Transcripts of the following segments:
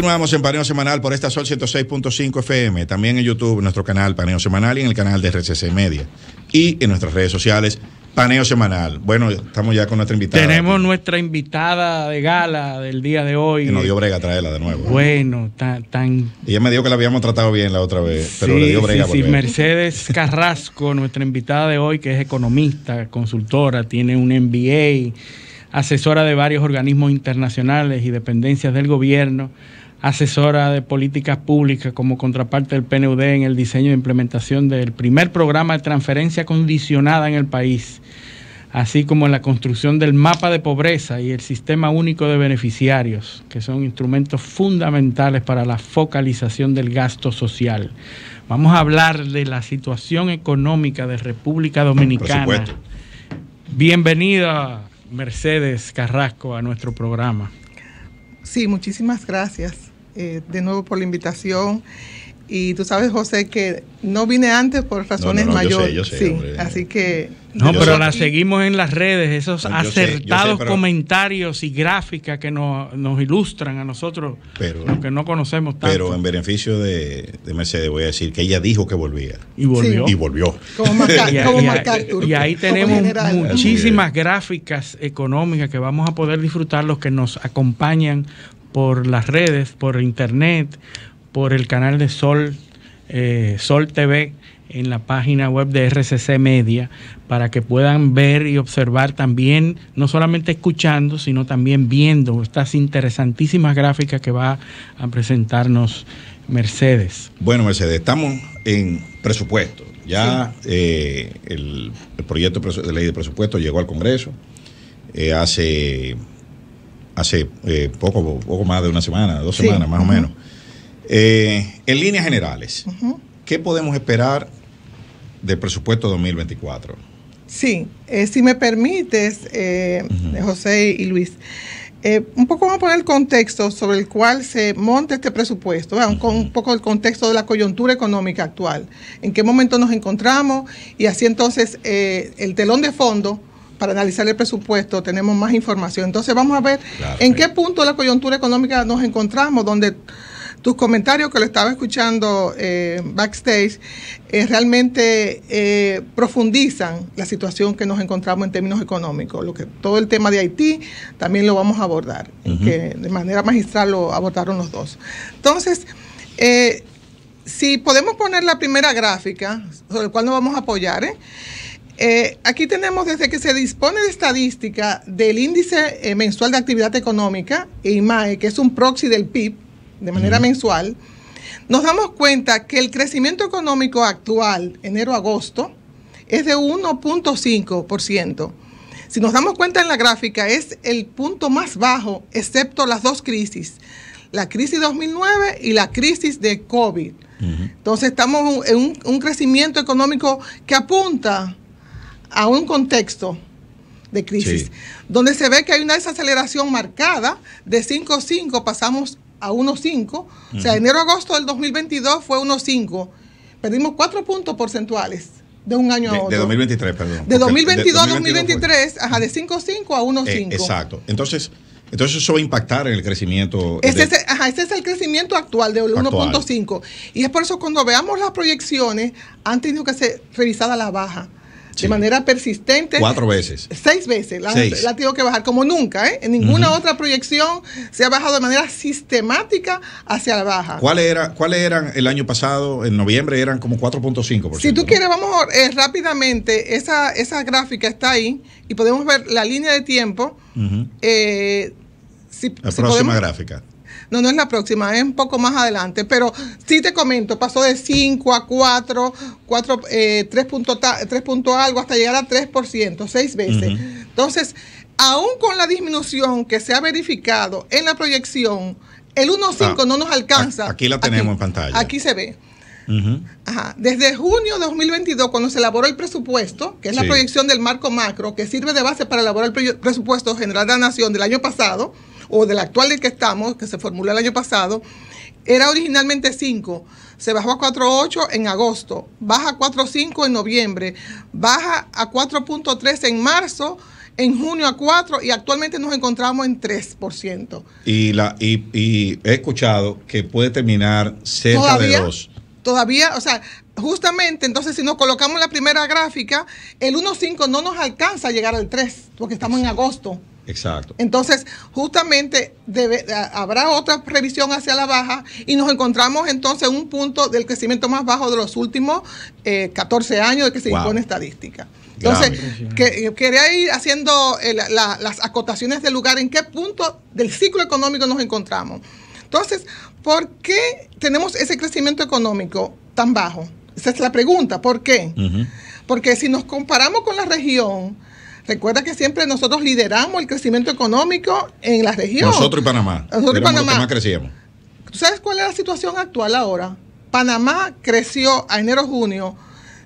Continuamos en Paneo Semanal por esta Sol 106.5 FM, también en YouTube, nuestro canal Paneo Semanal y en el canal de RCC Media. Y en nuestras redes sociales, Paneo Semanal. Bueno, estamos ya con nuestra invitada. Tenemos nuestra invitada de gala del día de hoy. Que nos dio brega traerla de nuevo. Bueno, tan... tan... Ella me dijo que la habíamos tratado bien la otra vez, pero le dio brega. Sí, sí. Mercedes Carrasco, nuestra invitada de hoy, que es economista, consultora, tiene un MBA asesora de varios organismos internacionales y dependencias del gobierno, asesora de políticas públicas como contraparte del PNUD en el diseño e implementación del primer programa de transferencia condicionada en el país, así como en la construcción del mapa de pobreza y el sistema único de beneficiarios, que son instrumentos fundamentales para la focalización del gasto social. Vamos a hablar de la situación económica de República Dominicana. Bienvenida, Mercedes Carrasco, a nuestro programa. Sí, muchísimas gracias. Eh, de nuevo por la invitación. Y tú sabes, José, que no vine antes por razones mayores. Yo sé, yo sé, así que. No, pero la seguimos en las redes, esos acertados comentarios y gráficas que nos, ilustran a nosotros, pero, que no conocemos tanto. Pero en beneficio de, Mercedes, voy a decir que ella dijo que volvía. Y volvió. Y volvió. y, ahí tenemos muchísimas gráficas económicas que vamos a poder disfrutar los que nos acompañan por las redes, por internet, por el canal de Sol, eh, Sol TV en la página web de RCC Media para que puedan ver y observar también, no solamente escuchando, sino también viendo estas interesantísimas gráficas que va a presentarnos Mercedes. Bueno, Mercedes, estamos en presupuesto. Ya eh, el, proyecto de ley de presupuesto llegó al Congreso eh, hace hace eh, poco, poco más de una semana, dos semanas más o menos. Eh, en líneas generales, ¿qué podemos esperar del presupuesto 2024? Sí, eh, si me permites, eh, José y Luis, un poco vamos a poner el contexto sobre el cual se monta este presupuesto, un poco el contexto de la coyuntura económica actual, en qué momento nos encontramos y así entonces el telón de fondo para analizar el presupuesto tenemos más información. Entonces vamos a ver en qué punto de la coyuntura económica nos encontramos, donde tus comentarios que lo estaba escuchando eh, backstage eh, realmente eh, profundizan la situación que nos encontramos en términos económicos. Lo que todo el tema de Haití también lo vamos a abordar, que de manera magistral lo abordaron los dos. Entonces, si podemos poner la primera gráfica, sobre la cual nos vamos a apoyar, eh, aquí tenemos desde que se dispone de estadística del índice eh, mensual de actividad económica, IMAE, que es un proxy del PIB de manera mensual, nos damos cuenta que el crecimiento económico actual, enero-agosto, es de 1.5%. Si nos damos cuenta en la gráfica, es el punto más bajo, excepto las dos crisis, la crisis 2009 y la crisis de COVID. Entonces estamos en un crecimiento económico que apunta a un contexto de crisis, donde se ve que hay una desaceleración marcada de 5.5, pasamos a 1.5, o sea, enero-agosto del 2022 fue 1.5, perdimos 4 puntos porcentuales de un año de, a otro. De 2023, perdón. De 2022 a 2023, ajá, de 5.5 a 1.5. Eh, exacto. Entonces, entonces eso va a impactar en el crecimiento. Ese, es, el crecimiento actual de 1.5. Y es por eso cuando veamos las proyecciones, han tenido que ser revisadas a la baja de manera persistente. Cuatro veces. Seis veces. La, tengo que bajar como nunca. ¿eh? En ninguna otra proyección se ha bajado de manera sistemática hacia la baja. ¿Cuáles era, cuál eran el año pasado? En noviembre eran como 4.5%. Si tú quieres, vamos eh, rápidamente. Esa, esa gráfica está ahí y podemos ver la línea de tiempo. Eh, la próxima gráfica. No, no es la próxima, es un poco más adelante. Pero sí te comento, pasó de 5 a 4, eh, 3, punto 3 algo hasta llegar a 3%, seis veces. Entonces, aún con la disminución que se ha verificado en la proyección, el 1.5 ah, no nos alcanza. Aquí la tenemos en pantalla. Aquí se ve. Ajá. Desde junio de 2022, cuando se elaboró el presupuesto, que es la proyección del marco macro, que sirve de base para elaborar el presupuesto general de la Nación del año pasado, o del actual del que estamos, que se formuló el año pasado, era originalmente 5, se bajó a 4.8 en agosto, baja a 4.5 en noviembre, baja a 4.3 en marzo, en junio a 4 y actualmente nos encontramos en 3%. Y, la, y, he escuchado que puede terminar cerca de 2. Todavía, o sea, justamente entonces si nos colocamos la primera gráfica, el 1.5 no nos alcanza a llegar al 3 porque estamos en agosto. Exacto. Entonces, justamente habrá otra revisión hacia la baja y nos encontramos entonces en un punto del crecimiento más bajo de los últimos 14 eh, años de que se impone estadística. Entonces, que, quería ir haciendo eh, las acotaciones del lugar, en qué punto del ciclo económico nos encontramos. Entonces, ¿por qué tenemos ese crecimiento económico tan bajo? Esa es la pregunta, ¿por qué? Porque si nos comparamos con la región, Recuerda que siempre nosotros lideramos el crecimiento económico en la región. Nosotros y Panamá. Nosotros y Panamá. Panamá crecíamos. ¿Tú sabes cuál es la situación actual ahora? Panamá creció a enero-junio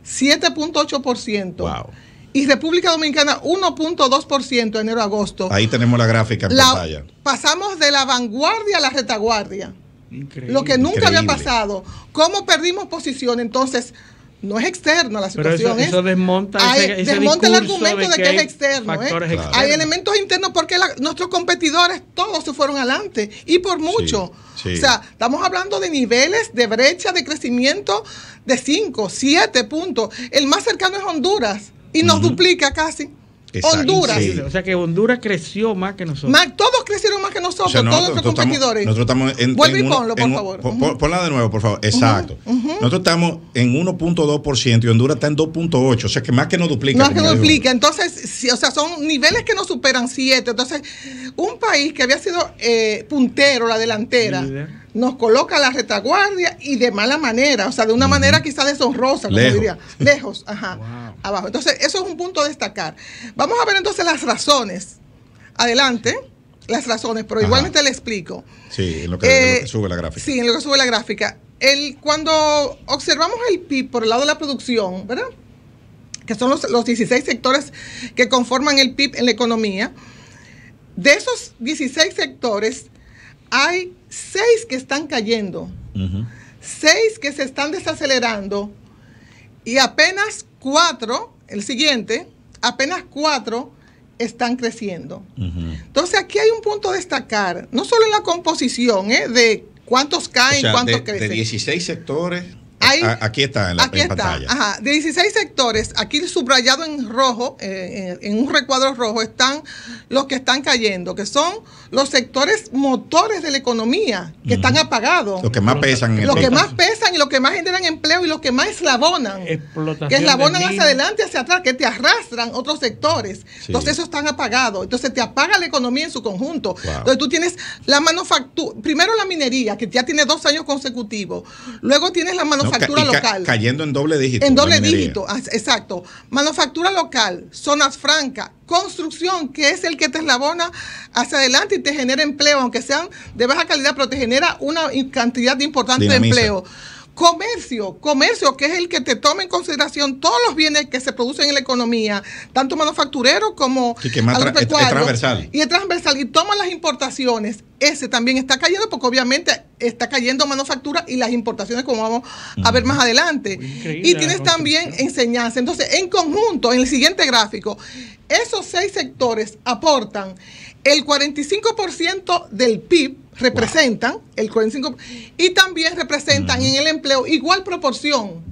7.8%. Wow. Y República Dominicana 1.2% enero-agosto. Ahí tenemos la gráfica en la, pantalla. Pasamos de la vanguardia a la retaguardia. Increíble. Lo que nunca había pasado. ¿Cómo perdimos posición? Entonces, no es externo la situación. eso, desmonta, el argumento de que, es externo. ¿eh? Hay elementos internos porque nuestros competidores todos se fueron adelante y por mucho. O sea, estamos hablando de niveles de brecha de crecimiento de 5, 7 puntos. El más cercano es Honduras y nos duplica casi. Honduras. O sea que Honduras creció más que nosotros. todos crecieron más que nosotros, todos nuestros competidores. nosotros estamos en. Vuelve y ponlo, por favor. de nuevo, por favor. Exacto. Nosotros estamos en 1.2% y Honduras está en 2.8%. O sea que más que no duplica. Más que duplica. Entonces, o sea, son niveles que no superan 7. Entonces, un país que había sido eh, puntero, la delantera nos coloca a la retaguardia y de mala manera, o sea, de una manera quizá deshonrosa, como lejos. diría, lejos, ajá, abajo. Entonces, eso es un punto a destacar. Vamos a ver entonces las razones. Adelante, las razones, pero igualmente le explico. Sí, en lo, que, eh, sube la gráfica. Sí, en lo que sube la gráfica. El, cuando observamos el PIB por el lado de la producción, ¿verdad? Que son los, los 16 sectores que conforman el PIB en la economía. De esos 16 sectores, hay seis que están cayendo, seis que se están desacelerando y apenas cuatro, el siguiente, apenas cuatro están creciendo. Entonces aquí hay un punto a destacar, no solo en la composición ¿eh? de cuántos caen, o cuántos crecen. De 16 sectores aquí está en la Ajá, de 16 sectores, aquí subrayado en rojo, eh, eh, en, un recuadro rojo, están los que están cayendo, que son los sectores motores de la economía, que están apagados. Los que más pesan. En los que más pesan y los que más generan empleo y los que más eslabonan. Que eslabonan hacia adelante, hacia atrás, que te arrastran otros sectores. Entonces, esos están apagados. Entonces, te apaga la economía en su conjunto. Entonces, tú tienes la manufactura, primero la minería, que ya tiene dos años consecutivos. Luego tienes la manufactura manufactura local. cayendo en doble dígito. En doble dígito, exacto. Manufactura local, zonas francas, construcción, que es el que te eslabona hacia adelante y te genera empleo, aunque sean de baja calidad, pero te genera una cantidad importante de empleo Comercio, comercio, que es el que te toma en consideración todos los bienes que se producen en la economía, tanto manufacturero como que transversal. Y transversal y toma las importaciones. Ese también está cayendo porque obviamente está cayendo manufactura y las importaciones como vamos a ver más adelante. y tienes también enseñanza. Entonces, en conjunto, en el siguiente gráfico, esos seis sectores aportan el 45% del PIB representan el 45% y también representan en el empleo igual proporción.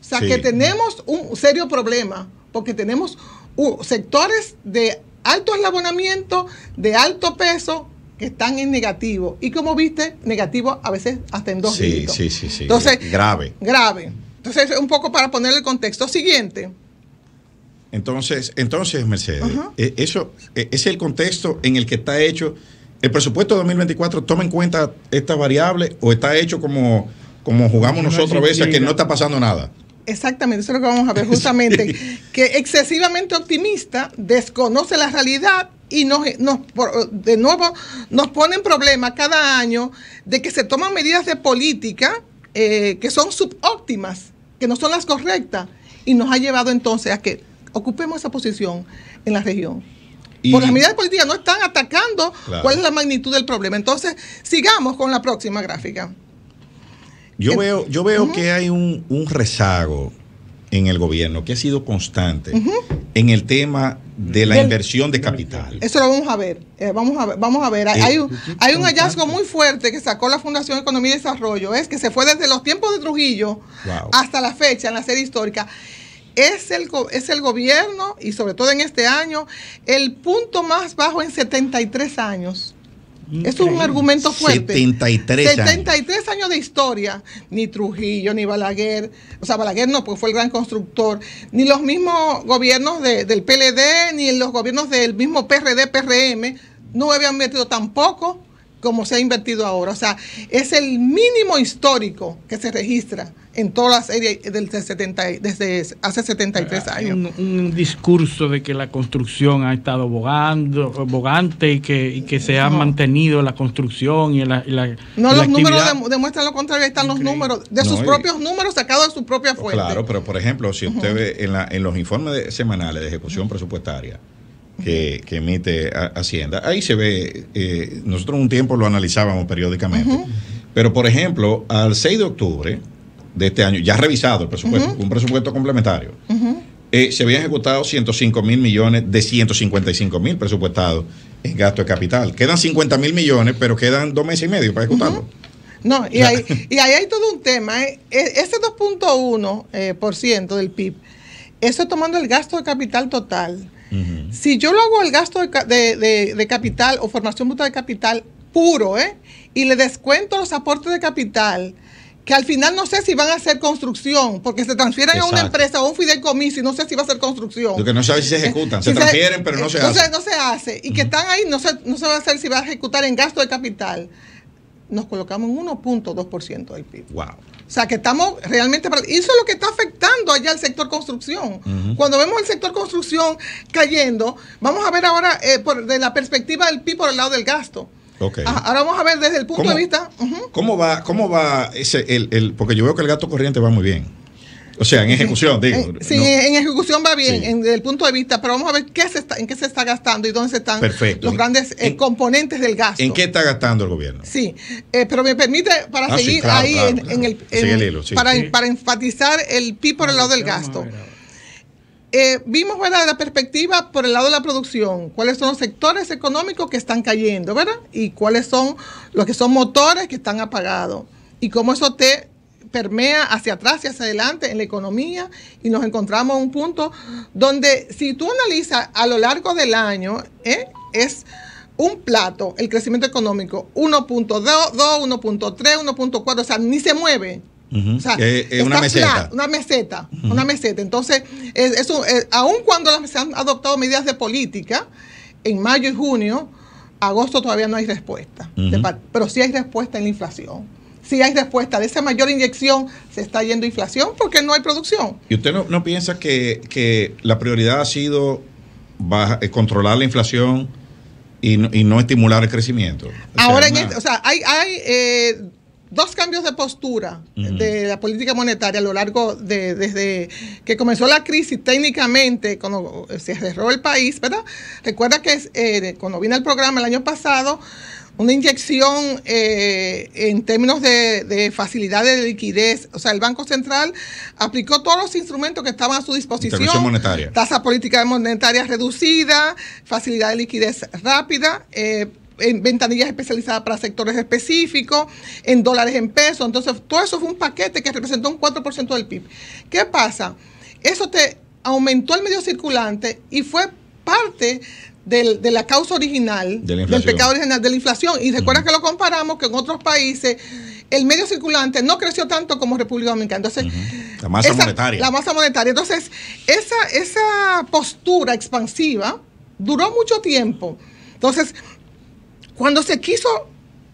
O sea que tenemos un serio problema porque tenemos sectores de alto eslabonamiento, de alto peso que están en negativo y como viste, negativo a veces hasta en dos sí, Sí, sí, sí. Entonces, grave. Grave. Entonces, un poco para poner el contexto siguiente. Entonces, entonces Mercedes, eh, eso eh, es el contexto en el que está hecho ¿El presupuesto de 2024 toma en cuenta esta variable o está hecho como, como jugamos nosotros a veces, que no está pasando nada? Exactamente, eso es lo que vamos a ver justamente, que excesivamente optimista desconoce la realidad y nos, nos, de nuevo nos pone en problema cada año de que se toman medidas de política eh, que son subóptimas, que no son las correctas, y nos ha llevado entonces a que ocupemos esa posición en la región. Por las medidas políticas no están atacando cuál es la magnitud del problema. Entonces, sigamos con la próxima gráfica. Yo veo, yo veo que hay un, rezago en el gobierno que ha sido constante en el tema de la inversión de capital. Eso lo vamos a ver. Eh, vamos a ver, vamos a ver. Hay, eh, un, hallazgo muy fuerte que sacó la Fundación Economía y Desarrollo. Es que se fue desde los tiempos de Trujillo hasta la fecha en la serie histórica es el, es el gobierno, y sobre todo en este año, el punto más bajo en 73 años. Es un argumento fuerte. 73, 73 años. de historia. Ni Trujillo, ni Balaguer. O sea, Balaguer no, porque fue el gran constructor. Ni los mismos gobiernos del PLD, ni los gobiernos del mismo PRD, PRM, no habían metido tampoco como se ha invertido ahora. O sea, es el mínimo histórico que se registra en toda la serie desde, 70, desde hace 73 ah, años. Un, discurso de que la construcción ha estado bogante y que, se ha mantenido la construcción y la... la no, los números demuestran lo contrario, están los números, de sus propios números sacados de su propia fuente. Claro, pero por ejemplo, si usted ve en, los informes semanales de ejecución presupuestaria, que, emite Hacienda. Ahí se ve, eh, nosotros un tiempo lo analizábamos periódicamente, pero por ejemplo, al 6 de octubre de este año, ya revisado el presupuesto, un presupuesto complementario, eh, se habían ejecutado 105 mil millones de 155 mil presupuestados en gasto de capital. Quedan 50 mil millones, pero quedan dos meses y medio para ejecutarlo. No, y, y ahí hay todo un tema. este Ese 2.1% del PIB, eso tomando el gasto de capital total. Si yo lo hago el gasto de, capital o formación mutua de capital puro, ¿eh? y le descuento los aportes de capital, que al final no sé si van a hacer construcción, porque se transfieren a una empresa o un fideicomiso y no sé si va a ser construcción. Porque que no sabe si se ejecutan, se transfieren, pero no eh, se hace. no se hace. Y que están ahí, no se, no se va a hacer si va a ejecutar en gasto de capital. Nos colocamos en 1.2% del PIB. Wow. O sea, que estamos realmente... Y eso es lo que está afectando allá al sector construcción. Cuando vemos el sector construcción cayendo, vamos a ver ahora eh, de la perspectiva del PIB por el lado del gasto. Okay. Ahora vamos a ver desde el punto de vista... ¿Cómo va, cómo va ese, el, el, porque yo veo que el gasto corriente va muy bien. O sea, en ejecución, digo. Eh, sí, en ejecución va bien, en, desde el punto de vista, pero vamos a ver qué se está, en qué se está gastando y dónde están los grandes eh, componentes del gasto. ¿En qué está gastando el gobierno? Sí, eh, pero me permite, para ah, seguir ahí en, el, para, enfatizar el PIB por el lado del gasto. vimos ¿verdad? la perspectiva por el lado de la producción, cuáles son los sectores económicos que están cayendo, ¿verdad? Y cuáles son los que son motores que están apagados y cómo eso te permea hacia atrás y hacia adelante en la economía y nos encontramos en un punto donde si tú analizas a lo largo del año, ¿eh? es un plato, el crecimiento económico, 1.2, 1.3, 1.4, o sea, ni se mueve. o sea, eh, eh, una, meseta. una meseta. una meseta, Entonces, eso, aun cuando se han adoptado medidas de política, en mayo y junio, agosto todavía no hay respuesta, pero sí hay respuesta en la inflación si hay respuesta de esa mayor inyección, se está yendo inflación porque no hay producción. ¿Y usted no, piensa que, la prioridad ha sido eh, controlar la inflación y no, y no estimular el crecimiento? Ahora, este, o sea, hay, hay eh, dos cambios de postura de la política monetaria a lo largo de desde que comenzó la crisis técnicamente cuando eh, se cerró el país, ¿verdad? Recuerda que eh, cuando vino el programa el año pasado una inyección eh, en términos de, facilidades de liquidez. O sea, el Banco Central aplicó todos los instrumentos que estaban a su disposición. Monetaria. Tasa política monetaria reducida, facilidad de liquidez rápida. Eh, ventanillas especializadas para sectores específicos, en dólares en pesos. Entonces, todo eso fue un paquete que representó un 4% del PIB. ¿Qué pasa? Eso te aumentó el medio circulante y fue parte de la causa original, del pecado original, de la inflación. Y recuerda que lo comparamos que en otros países el medio circulante no creció tanto como República Dominicana. Entonces, la masa monetaria. La masa monetaria. Entonces, esa, esa postura expansiva duró mucho tiempo. Entonces, cuando se quiso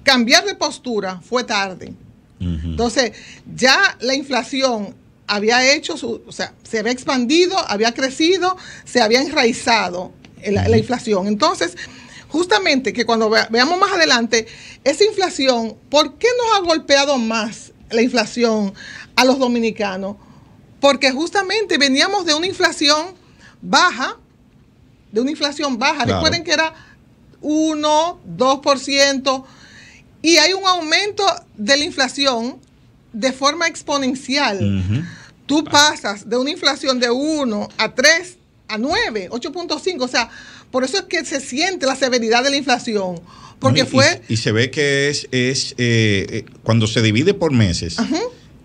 cambiar de postura, fue tarde. Entonces, ya la inflación había hecho, su, o sea, se había expandido, había crecido, se había enraizado la, inflación. Entonces, justamente que cuando veamos más adelante, esa inflación, ¿por qué nos ha golpeado más la inflación a los dominicanos? Porque justamente veníamos de una inflación baja, de una inflación baja. Recuerden que era 1, 2%, y hay un aumento de la inflación de forma exponencial. Tú pasas de una inflación de 1 a 3, a 9, 8.5. O sea, por eso es que se siente la severidad de la inflación. Porque fue. Y, se ve que es, es eh, eh, cuando se divide por meses.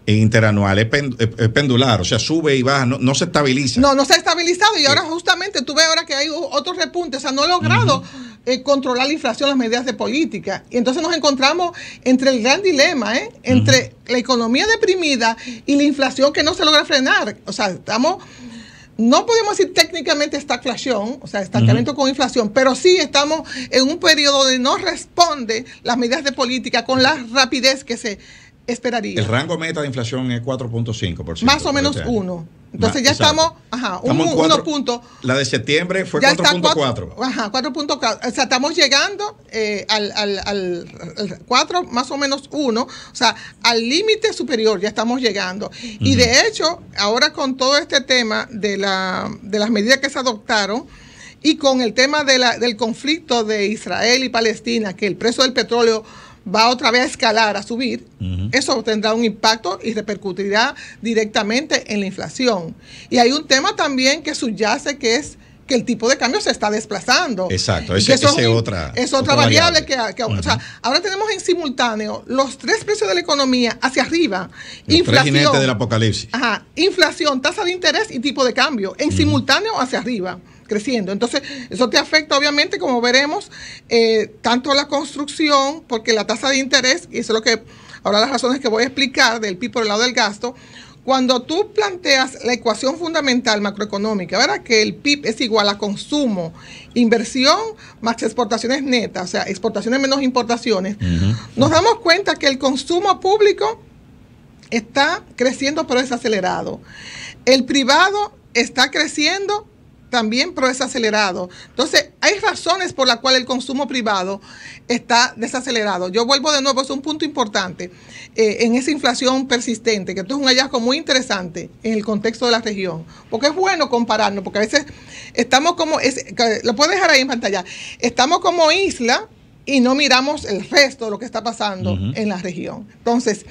e Interanual eh, es, pendular, o sea, sube y baja, no, se estabiliza. No, no se ha estabilizado y ahora justamente tú ves ahora que hay otro repunte, o sea, no ha logrado controlar la inflación, las medidas de política. Y entonces nos encontramos entre el gran dilema, ¿eh? entre la economía deprimida y la inflación que no se logra frenar. O sea, estamos no podemos decir técnicamente inflación, o sea, estancamiento con inflación, pero sí estamos en un periodo donde no responde las medidas de política con la rapidez que se esperaría. El rango meta de inflación es 4.5%. Más o menos 1. Este entonces ya estamos, ajá, unos puntos. La de septiembre fue 4.4. Ajá, 4.4. O sea, estamos llegando eh, al, al, al, 4, más o menos 1. O sea, al límite superior ya estamos llegando. Y de hecho, ahora con todo este tema de, la, de las medidas que se adoptaron, y con el tema de la, del conflicto de Israel y Palestina, que el precio del petróleo va otra vez a escalar, a subir, eso tendrá un impacto y repercutirá directamente en la inflación. Y hay un tema también que subyace que es que el tipo de cambio se está desplazando. Exacto, es, otra, es otra, variable, que, ahora tenemos en simultáneo los tres precios de la economía hacia arriba, inflación, del apocalipsis. inflación, tasa de interés y tipo de cambio en simultáneo hacia arriba creciendo. Entonces, eso te afecta, obviamente, como veremos, eh, tanto la construcción, porque la tasa de interés, y eso es lo que ahora las razones que voy a explicar del PIB por el lado del gasto, cuando tú planteas la ecuación fundamental macroeconómica, ¿verdad? Que el PIB es igual a consumo, inversión más exportaciones netas, o sea, exportaciones menos importaciones, nos damos cuenta que el consumo público está creciendo pero es acelerado. El privado está creciendo también, pero desacelerado Entonces, hay razones por las cuales el consumo privado está desacelerado. Yo vuelvo de nuevo, es un punto importante eh, en esa inflación persistente, que esto es un hallazgo muy interesante en el contexto de la región, porque es bueno compararnos, porque a veces estamos como, lo puedo dejar ahí en pantalla, estamos como isla y no miramos el resto de lo que está pasando en la región. Entonces,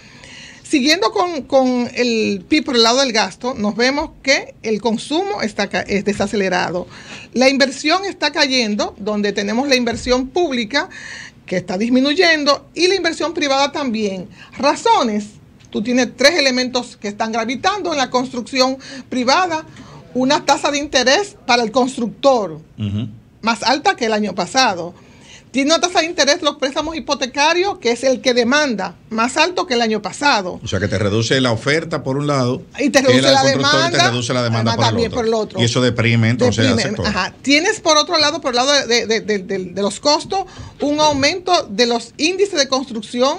Siguiendo con, el PIB por el lado del gasto, nos vemos que el consumo está es desacelerado. La inversión está cayendo, donde tenemos la inversión pública que está disminuyendo y la inversión privada también. Razones, tú tienes tres elementos que están gravitando en la construcción privada. Una tasa de interés para el constructor, más alta que el año pasado tiene una tasa de interés los préstamos hipotecarios, que es el que demanda, más alto que el año pasado. O sea, que te reduce la oferta por un lado. Y te reduce, la demanda, por otro. Y eso deprime entonces al sector. Tienes por otro lado, por el lado de los costos, un aumento de los índices de construcción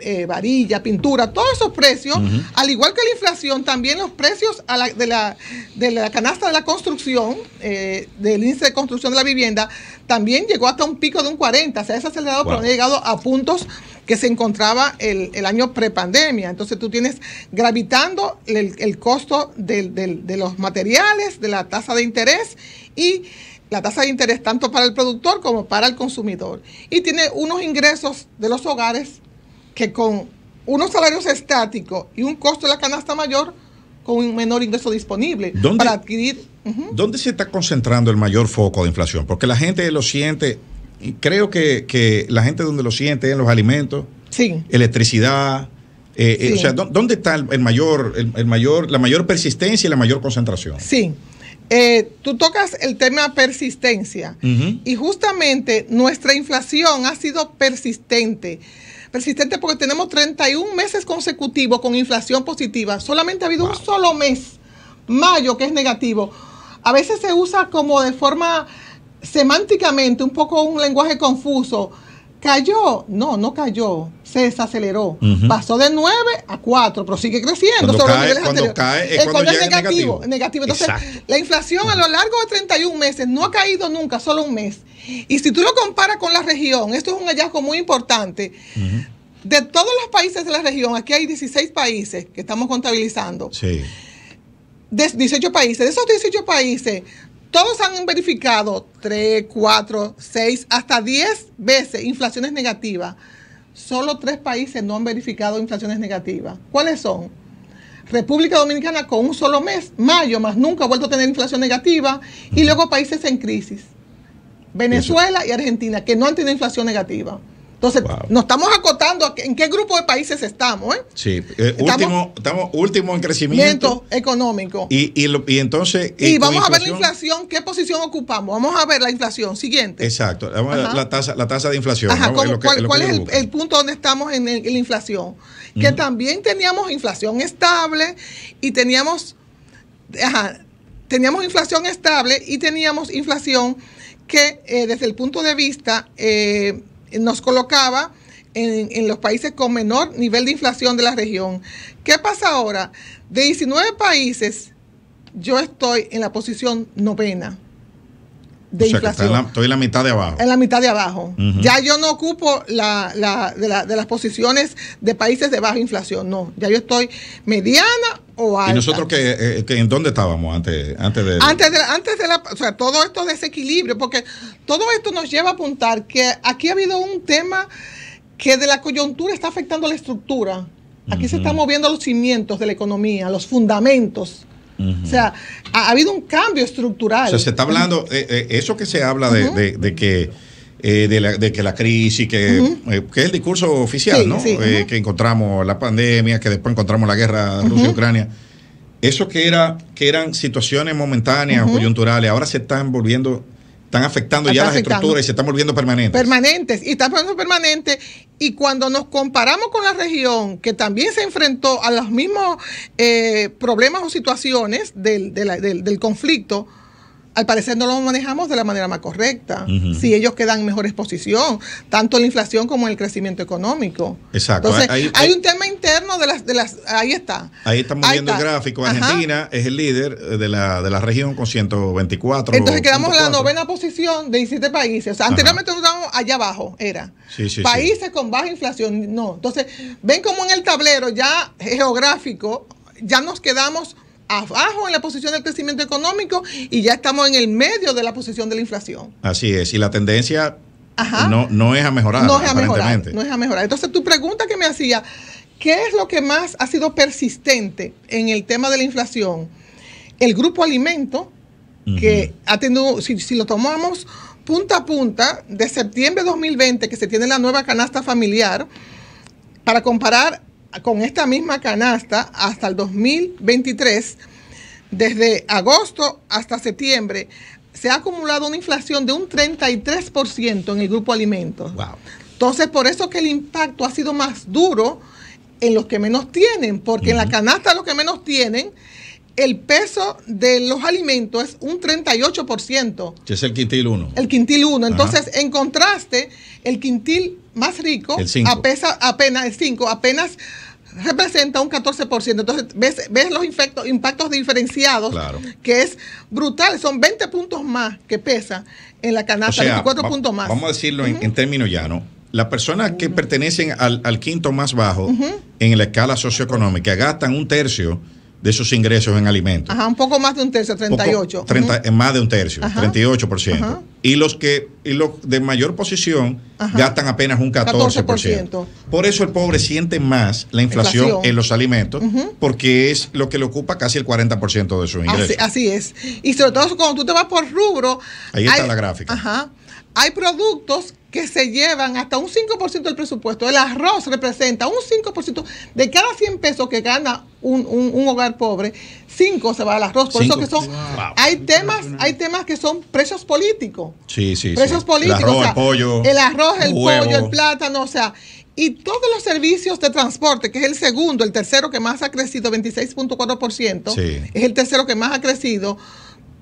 eh, varilla, pintura, todos esos precios, al igual que la inflación, también los precios de, la, de, la, canasta de la construcción, eh, del índice de construcción de la vivienda, también llegó hasta un pico de un 40, se ha desacelerado pero ha llegado a puntos que se encontraba el, el año prepandemia. Entonces tú tienes gravitando el, costo de los materiales, de la tasa de interés y la tasa de interés tanto para el productor como para el consumidor. Y tiene unos ingresos de los hogares que con unos salarios estáticos y un costo de la canasta mayor, con un menor ingreso disponible para adquirir. ¿Dónde se está concentrando el mayor foco de inflación? Porque la gente lo siente, creo que, la gente donde lo siente es en los alimentos, electricidad. Eh, eh, o sea, ¿dónde está el, mayor, el, mayor, la mayor persistencia y la mayor concentración? Sí. Eh, tú tocas el tema persistencia y justamente nuestra inflación ha sido persistente persistente porque tenemos 31 meses consecutivos con inflación positiva. Solamente ha habido un solo mes, mayo, que es negativo. A veces se usa como de forma semánticamente, un poco un lenguaje confuso ¿Cayó? No, no cayó. Se desaceleró. Pasó de 9 a 4, pero sigue creciendo. cae, cuando cae es cuando negativo, negativo. Entonces, la inflación a lo largo de 31 meses no ha caído nunca, solo un mes. Y si tú lo comparas con la región, esto es un hallazgo muy importante. De todos los países de la región, aquí hay 16 países que estamos contabilizando. Sí. 18 países. De esos 18 países, todos han verificado 3, 4, 6, hasta 10 veces inflaciones negativas. Solo tres países no han verificado inflaciones negativas. ¿Cuáles son? República Dominicana con un solo mes, mayo, más nunca ha vuelto a tener inflación negativa, y luego países en crisis, Venezuela y Argentina, que no han tenido inflación negativa. Entonces, nos estamos acotando en qué grupo de países estamos. ¿eh? Sí, eh, estamos, último, estamos último en crecimiento económico. Y, entonces. y vamos a ver la inflación, qué posición ocupamos. Vamos a ver la inflación. Siguiente. Exacto, la tasa, de inflación. ¿Cuál, es el, punto donde estamos en, la inflación? Que también teníamos inflación estable y teníamos. teníamos inflación estable y teníamos inflación que eh, desde el punto de vista eh, nos colocaba en, los países con menor nivel de inflación de la región. ¿Qué pasa ahora? De 19 países, yo estoy en la posición novena de o sea inflación. estoy en la mitad de abajo. En la mitad de abajo. Ya yo no ocupo de, de las posiciones de países de baja inflación, no. Ya yo estoy mediana ¿Y nosotros que, eh, en dónde estábamos antes, antes de...? Antes de, antes de la, o sea, todo esto de desequilibrio, porque todo esto nos lleva a apuntar que aquí ha habido un tema que de la coyuntura está afectando la estructura. Aquí se están moviendo los cimientos de la economía, los fundamentos. O sea, ha, habido un cambio estructural. O sea, se está hablando, eh, eh, eso que se habla de que eh, de, que la crisis, que, eh, es el discurso oficial, ¿no? Eh, que encontramos la pandemia, que después encontramos la guerra Rusia-Ucrania. Eso que, era, que eran situaciones momentáneas o coyunturales, ahora se están volviendo, están afectando ya las estructuras y se están volviendo permanentes. Permanentes, y están volviendo permanentes. Y cuando nos comparamos con la región, que también se enfrentó a los mismos problemas o situaciones del, del, del conflicto, al parecer no lo manejamos de la manera más correcta. Si ellos quedan en mejor exposición, tanto en la inflación como en el crecimiento económico. Exacto. hay, un tema interno de las, de las. Ahí está. Ahí estamos viendo el gráfico. Argentina es el líder eh, de la, de la región con 124. Entonces quedamos en la novena posición de 17 países. O sea, anteriormente estábamos allá abajo, era. países con baja inflación, no. Entonces, ven como en el tablero ya geográfico, ya nos quedamos abajo en la posición del crecimiento económico y ya estamos en el medio de la posición de la inflación. Así es, y la tendencia No, es a mejorar. No es a mejorar. Entonces, tu pregunta que me hacía, ¿qué es lo que más ha sido persistente en el tema de la inflación? El grupo alimento, que ha tenido, si, si lo tomamos punta a punta, de septiembre de 2020, que se tiene la nueva canasta familiar, para comparar con esta misma canasta hasta el 2023, desde agosto hasta septiembre, se ha acumulado una inflación de un 33% en el grupo alimentos. Entonces, por eso que el impacto ha sido más duro en los que menos tienen, porque en la canasta los que menos tienen, el peso de los alimentos es un 38%. Que es el quintil 1. El quintil 1. Entonces, en contraste, el quintil más rico, apenas el 5, apenas representa un 14%. Entonces, ves, ves los infectos, impactos diferenciados, que es brutal. Son 20 puntos más que pesa en la canasta, 24 puntos más. Vamos a decirlo en, términos llanos. Las personas que pertenecen al, quinto más bajo en la escala socioeconómica gastan un tercio de esos ingresos en alimentos. Ajá, un poco más de un tercio, 38. 30, eh, Más de un tercio, 38%. Y los que y de mayor posición gastan apenas un 14%. Por eso el pobre siente más la inflación, en los alimentos, porque es lo que le ocupa casi el 40% de sus ingresos. Así, es. Y sobre todo cuando tú te vas por rubro. Ahí está la gráfica. Ajá. Hay productos que se llevan hasta un 5% del presupuesto. El arroz representa un 5% de cada 100 pesos que gana un, hogar pobre, 5 se va al arroz. Por eso que son hay temas, hay temas que son precios políticos. Sí, sí, precios políticos, el arroz, el pollo, el plátano, o sea, y todos los servicios de transporte, que es el segundo, el tercero que más ha crecido, 26.4%, es el tercero que más ha crecido.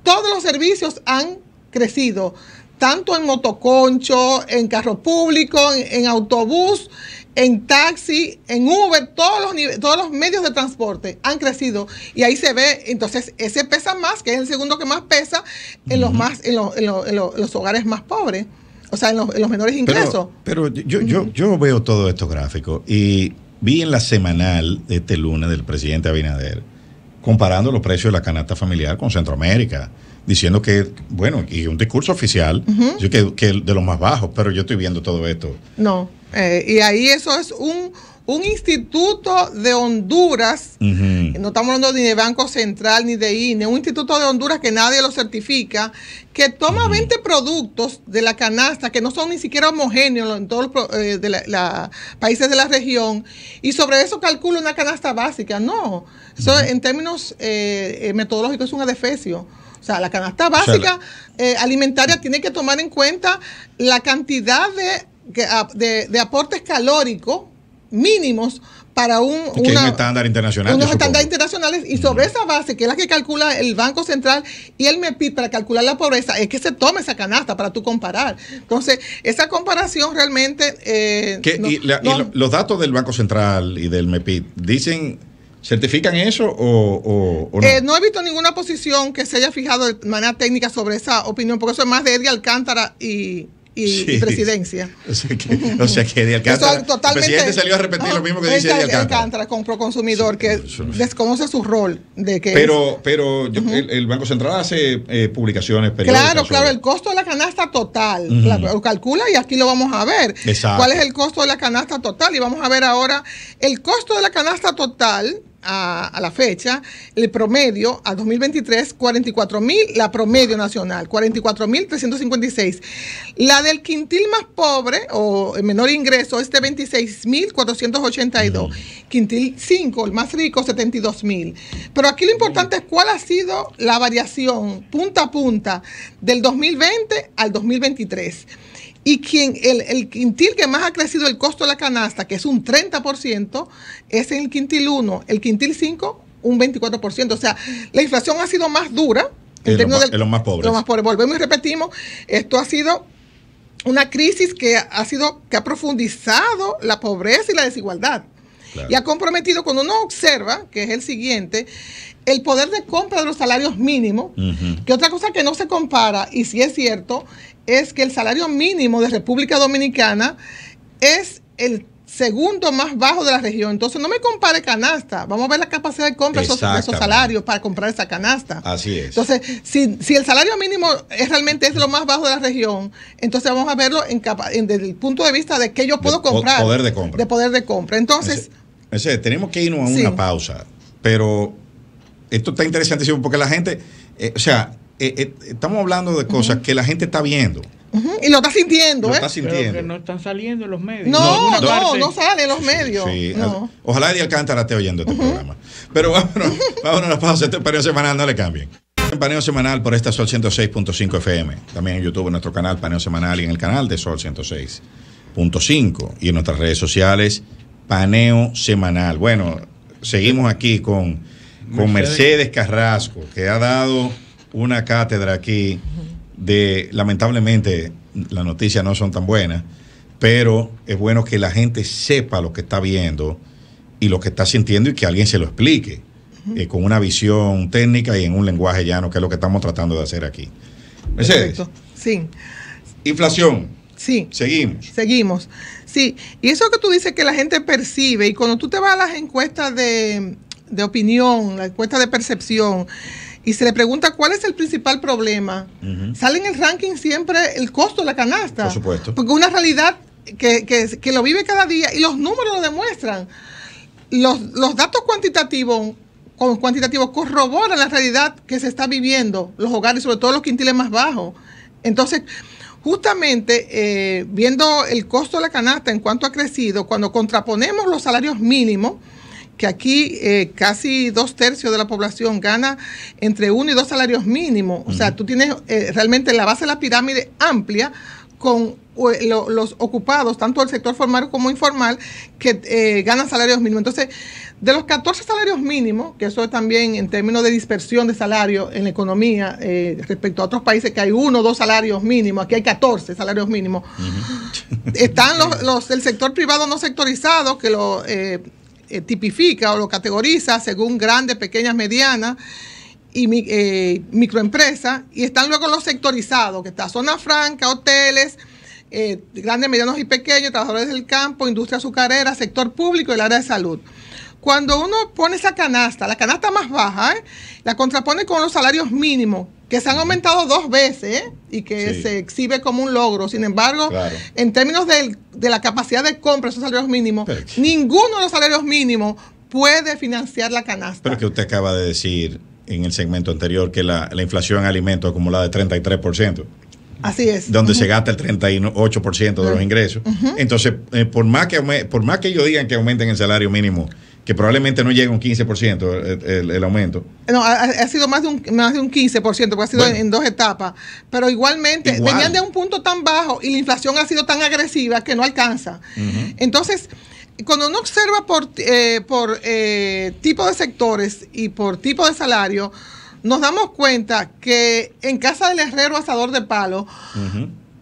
Todos los servicios han crecido tanto en motoconcho, en carro público, en, autobús, en taxi, en Uber, todos los, todos los medios de transporte han crecido y ahí se ve, entonces ese pesa más, que es el segundo que más pesa en los, más, en, en, los hogares más pobres, o sea, en los, menores ingresos. Pero, yo, yo, yo veo todo esto gráfico y vi en la semanal de este lunes del presidente Abinader comparando los precios de la canasta familiar con Centroamérica diciendo que, bueno, y un discurso oficial, que, que, de los más bajos, pero yo estoy viendo todo esto. No, eh, y ahí eso es un, un instituto de Honduras, no estamos hablando ni de Banco Central ni de INE, un instituto de Honduras que nadie lo certifica, que toma 20 productos de la canasta que no son ni siquiera homogéneos en todos los eh, países de la región, y sobre eso calcula una canasta básica. No, eso en términos eh, metodológicos es un adefesio. O sea, la canasta básica eh, alimentaria tiene que tomar en cuenta la cantidad de, de, aportes calóricos mínimos para un, un estándar internacional. Unos estándares internacionales y sobre esa base, que es la que calcula el Banco Central y el MEPID para calcular la pobreza, es que se toma esa canasta para tú comparar. Entonces, esa comparación realmente... Eh, y los datos del Banco Central y del Mepi dicen ¿Certifican eso o, no? Eh, no he visto ninguna posición que se haya fijado de manera técnica sobre esa opinión, porque eso es más de Eddie Alcántara y, presidencia. O sea que, o Alcántara. presidente salió a repetir lo mismo que ah, dice Eddie Alcántara. Alcántara con Proconsumidor, que desconoce su rol. de que Pero, pero el, Banco Central hace eh, publicaciones periódicas. Claro, claro, el costo de la canasta total. lo calcula y aquí lo vamos a ver. ¿Cuál es el costo de la canasta total? Y vamos a ver ahora el costo de la canasta total a, la fecha, el promedio al 2023, 44 mil la promedio nacional, 44 mil 356 La del quintil más pobre o el menor ingreso es de 26.482. Quintil 5, el más rico, 72.000. Pero aquí lo importante es cuál ha sido la variación punta a punta del 2020 al 2023. Y quien, el, el, quintil que más ha crecido el costo de la canasta, que es un 30%, es el quintil 1, el quintil 5, un 24%. O sea, la inflación ha sido más dura. En, términos de los más pobres. Volvemos y repetimos, esto ha sido una crisis que ha sido que ha profundizado la pobreza y la desigualdad. Y ha comprometido, cuando uno observa, que es el siguiente, el poder de compra de los salarios mínimos, que otra cosa que no se compara, y si sí es cierto, es que el salario mínimo de República Dominicana es el segundo más bajo de la región. Entonces, no me compare canasta. Vamos a ver la capacidad de compra de esos, salarios para comprar esa canasta. Así es. Entonces, si, si, el salario mínimo es realmente es lo más bajo de la región, entonces vamos a verlo en, desde el punto de vista de que yo puedo de comprar. Poder de compra. De poder de compra. Entonces. tenemos que irnos a una pausa. Pero esto está interesantísimo porque la gente, eh, o sea, eh, eh, estamos hablando de cosas que la gente está viendo. Y lo está ¿eh? sintiendo, no están saliendo los medios. No, no, no, salen los medios. Sí, Ojalá Eddie Alcántara esté oyendo este programa. Pero vámonos, vámonos a la pausa. Este paneo semanal, no le cambien. En paneo semanal por esta Sol 106.5 FM. También en YouTube, en nuestro canal Paneo Semanal y en el canal de Sol 106.5. Y en nuestras redes sociales, Paneo Semanal. Bueno, seguimos aquí con, con Mercedes Carrasco, que ha dado una cátedra aquí de, lamentablemente, las noticias no son tan buenas, pero es bueno que la gente sepa lo que está viendo y lo que está sintiendo y que alguien se lo explique eh, con una visión técnica y en un lenguaje llano, que es lo que estamos tratando de hacer aquí. Mercedes. Sí. Inflación. Sí. Seguimos. Seguimos. Sí, y eso que tú dices que la gente percibe, y cuando tú te vas a las encuestas de, de opinión, la encuesta de percepción, y se le pregunta cuál es el principal problema, sale en el ranking siempre el costo de la canasta. Por supuesto. Porque una realidad que, que, que lo vive cada día y los números lo demuestran. Los, datos cuantitativos cuantitativos corroboran la realidad que se está viviendo, los hogares, sobre todo los quintiles más bajos. Entonces, justamente eh, viendo el costo de la canasta en cuanto ha crecido, cuando contraponemos los salarios mínimos, que aquí eh, casi dos tercios de la población gana entre uno y dos salarios mínimos. O sea, tú tienes eh, realmente la base de la pirámide amplia con eh, los ocupados, tanto del sector formal como informal, que ganan salarios mínimos. Entonces, de los 14 salarios mínimos, que eso es también en términos de dispersión de salario en la economía respecto a otros países, que hay uno o dos salarios mínimos, aquí hay 14 salarios mínimos, están los, el sector privado no sectorizado, que lo eh, tipifica o lo categoriza según grandes, pequeñas, medianas y eh, microempresas. Y están luego los sectorizados, que está zona franca, hoteles, eh, grandes, medianos y pequeños, trabajadores del campo, industria azucarera, sector público y el área de salud. Cuando uno pone esa canasta, la canasta más baja, la contrapone con los salarios mínimos que se han aumentado dos veces y que se exhibe como un logro. Sin embargo, en términos de, la capacidad de compra, esos salarios mínimos, ninguno de los salarios mínimos puede financiar la canasta. Pero que usted acaba de decir en el segmento anterior que la, inflación en alimentos acumulada de 33%. Así es. Donde se gasta el 38% de los ingresos. Entonces, eh, por, más que, por más que ellos digan que aumenten el salario mínimo, que probablemente no llegue un 15% el, aumento. No, ha, sido más de un, más de un 15%, porque ha sido en, dos etapas. Pero igualmente, venían de un punto tan bajo y la inflación ha sido tan agresiva que no alcanza. Entonces, cuando uno observa por, eh, por eh, tipo de sectores y por tipo de salario, nos damos cuenta que en casa del herrero asador de palo,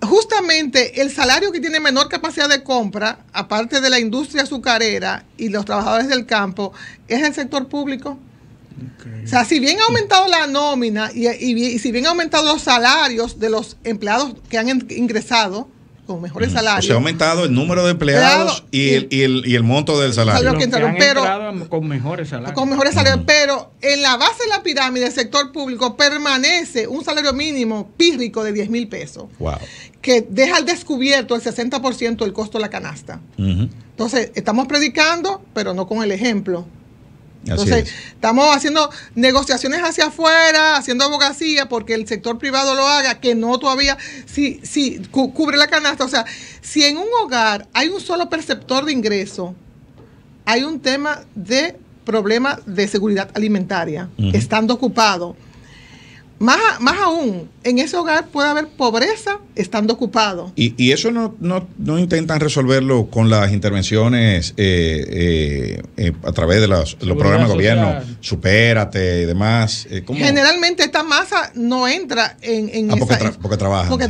justamente el salario que tiene menor capacidad de compra, aparte de la industria azucarera y los trabajadores del campo, es el sector público. O sea, si bien ha aumentado la nómina y si bien ha aumentado los salarios de los empleados que han ingresado, con mejores mm. salarios. se ha aumentado el número de empleados y, el, monto del salario. pero, con mejores salarios. Con mejores salarios, mm. pero en la base de la pirámide del sector público permanece un salario mínimo pírrico de 10 mil pesos, wow. que deja al descubierto el 60% del costo de la canasta. Entonces, estamos predicando, pero no con el ejemplo. Entonces, estamos haciendo negociaciones hacia afuera, haciendo abogacía, porque el sector privado lo haga, que no todavía, si, si cubre la canasta. O sea, si en un hogar hay un solo perceptor de ingreso, hay un tema de problema de seguridad alimentaria, estando ocupado. Más, más aún, en ese hogar puede haber pobreza estando ocupado. Y, y eso no, no, no, intentan resolverlo con las intervenciones eh, eh, eh, a través de los, programas de gobierno, supérate y demás. Generalmente esta masa no entra en... en ah, porque, trabajan. Porque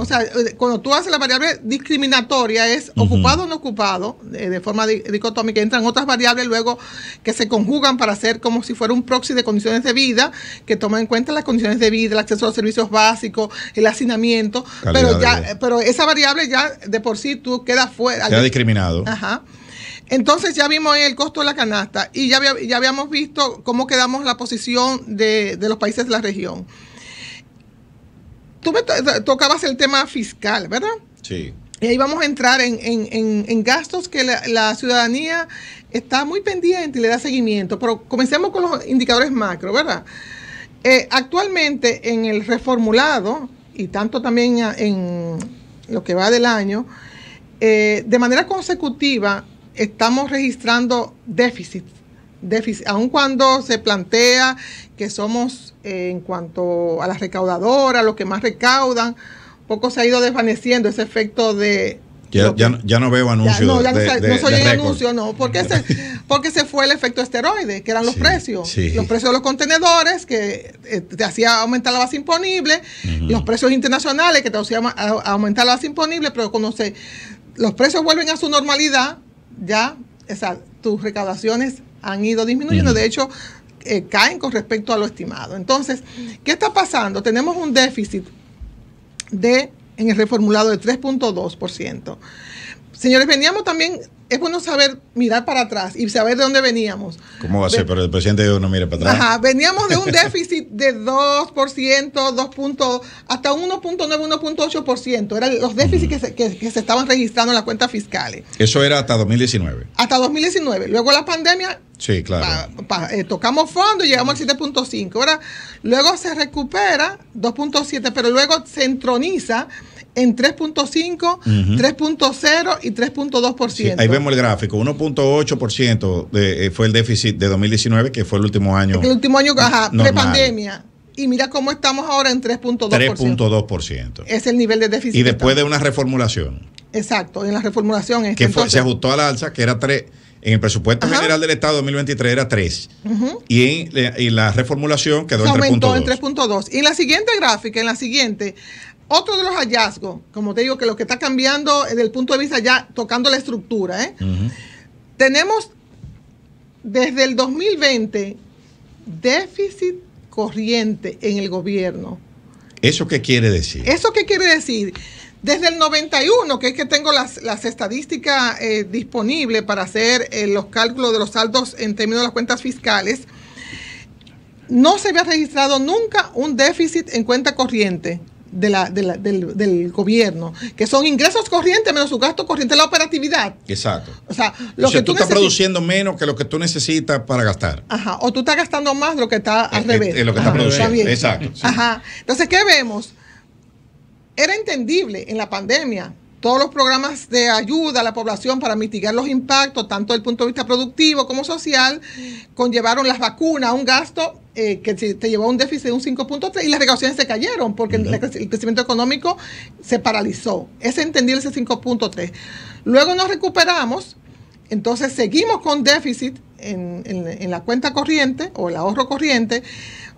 O sea, cuando tú haces la variable discriminatoria es ocupado o no ocupado, de forma dicotómica, entran otras variables luego que se conjugan para hacer como si fuera un proxy de condiciones de vida que toma en cuenta las condiciones de vida, el acceso a los servicios básicos, el hacinamiento, pero pero esa variable ya de por sí tú quedas fuera. ya discriminado. Ajá. Entonces ya vimos el costo de la canasta y ya, habíamos visto cómo quedamos la posición de, de los países de la región. Tú me tocabas el tema fiscal, ¿verdad? Sí. Y ahí vamos a entrar en, gastos que la, la, ciudadanía está muy pendiente y le da seguimiento. Pero comencemos con los indicadores macro, ¿verdad? Eh, actualmente en el reformulado, y tanto también en lo que va del año, eh, de manera consecutiva estamos registrando déficit Déficit, aun cuando se plantea que somos eh, en cuanto a las recaudadoras, los que más recaudan, poco se ha ido desvaneciendo ese efecto de, ya, no veo anuncios. no, ya de, no, no soy anuncio, no. Porque se, porque se fue el efecto esteroide, que eran los precios. Los precios de los contenedores, que eh, te hacía aumentar la base imponible. Los precios internacionales, que te hacían aumentar la base imponible. Pero cuando los precios vuelven a su normalidad, ya tus recaudaciones han ido disminuyendo. De hecho, eh, caen con respecto a lo estimado. Entonces, ¿qué está pasando? Tenemos un déficit de en el reformulado de 3.2%. Señores, veníamos también es bueno saber mirar para atrás y saber de dónde veníamos. ¿Cómo va a ser? Pero el presidente no mire para atrás. veníamos de un déficit de 2%, 2 hasta 1.9, 1.8%. Eran los déficits que, se, estaban registrando en las cuentas fiscales. Eso era hasta 2019. Hasta 2019. Luego la pandemia... Sí, claro. Eh, tocamos fondo y llegamos al 7.5. luego se recupera 2.7, pero luego se entroniza en 3.5, 3.0 y 3.2%. ahí vemos el gráfico, 1.8% eh, fue el déficit de 2019, que fue el último año. El último año, ajá, pandemia. Y mira cómo estamos ahora en 3.2%. 3.2%. Es el nivel de déficit. Y después de una reformulación. Exacto, en la reformulación. que se ajustó a la alza, que era 3. En el presupuesto general del Estado 2023 era 3. Eh, y, la reformulación quedó en 3.2. Aumentó en 3.2. Y en la siguiente gráfica, en la siguiente, otro de los hallazgos, como te digo, que lo que está cambiando desde el punto de vista ya tocando la estructura, ¿eh? tenemos desde el 2020 déficit corriente en el gobierno. ¿Eso qué quiere decir? ¿Eso qué quiere decir? Desde el 91, que es que tengo las, estadísticas eh, disponibles para hacer eh, los cálculos de los saldos en términos de las cuentas fiscales, no se había registrado nunca un déficit en cuenta corriente de la, del, del, gobierno, que son ingresos corrientes menos su gasto corriente, la operatividad. Exacto. O sea, lo que tú, estás produciendo menos que lo que tú necesitas para gastar. Ajá, o tú estás gastando más de lo que está eh, al eh, revés. lo que Exacto. Ajá. Entonces, ¿qué vemos? Era entendible en la pandemia todos los programas de ayuda a la población para mitigar los impactos, tanto desde el punto de vista productivo como social, conllevaron las vacunas a un gasto eh, que te llevó a un déficit de un 5.3 y las recaudaciones se cayeron porque el, crecimiento económico se paralizó. Es entendible ese 5.3. Luego nos recuperamos, entonces seguimos con déficit en, en la cuenta corriente o el ahorro corriente,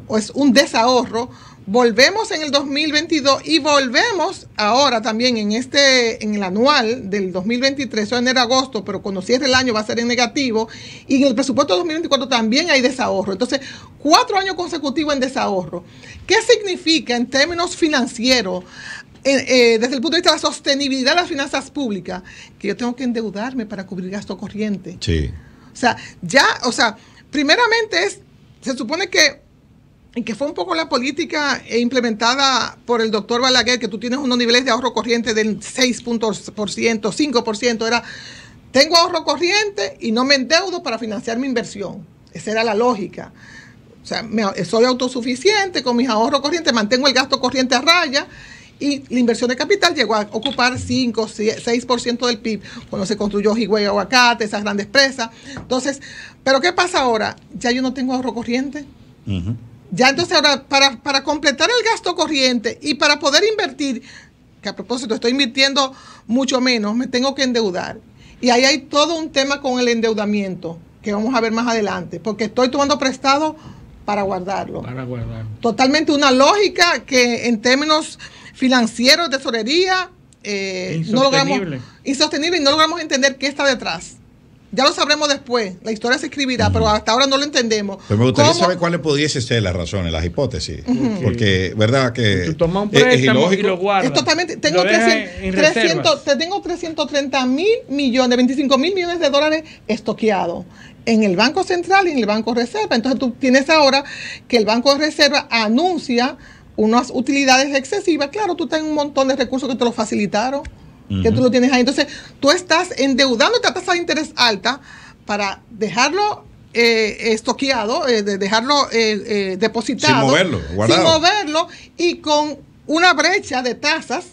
o es un desahorro volvemos en el 2022 y volvemos ahora también en este en el anual del 2023, eso enero agosto, pero cuando cierre el año va a ser en negativo y en el presupuesto de 2024 también hay desahorro. Entonces, cuatro años consecutivos en desahorro. ¿Qué significa en términos financieros? Eh, eh, desde el punto de vista de la sostenibilidad de las finanzas públicas, que yo tengo que endeudarme para cubrir gasto corriente. Sí. O sea, ya, o sea, primeramente es, se supone que en que fue un poco la política eh, implementada por el doctor Balaguer, que tú tienes unos niveles de ahorro corriente del 6%, 5%, era, tengo ahorro corriente y no me endeudo para financiar mi inversión. Esa era la lógica. O sea, eh, soy autosuficiente con mis ahorros corrientes, mantengo el gasto corriente a raya y la inversión de capital llegó a ocupar 5, 6% del PIB cuando se construyó Higüey Aguacate, esas grandes presas. Entonces, ¿pero qué pasa ahora? Ya yo no tengo ahorro corriente. Ya entonces ahora, para, completar el gasto corriente y para poder invertir, que a propósito estoy invirtiendo mucho menos, me tengo que endeudar. Y ahí hay todo un tema con el endeudamiento, que vamos a ver más adelante, porque estoy tomando prestado para guardarlo. Para guardarlo. Totalmente una lógica que en términos financieros, tesorería, eh, no logramos... Insostenible y no logramos entender qué está detrás ya lo sabremos después, la historia se escribirá, pero hasta ahora no lo entendemos. Pero me gustaría saber cuáles pudiesen ser las razones, las hipótesis, porque, ¿verdad? Que pues tomas un es, Y lo guardas. tengo, 300, tengo 330 mil millones, 25 mil millones de dólares estoqueados en el Banco Central y en el Banco Reserva. Entonces tú tienes ahora que el Banco de Reserva anuncia unas utilidades excesivas. Claro, tú tienes un montón de recursos que te lo facilitaron que tú lo tienes ahí. Entonces, tú estás endeudando a tasa de interés alta para dejarlo eh, estoqueado, eh, dejarlo eh, eh, depositado. Sin moverlo, Sin moverlo y con una brecha de tasas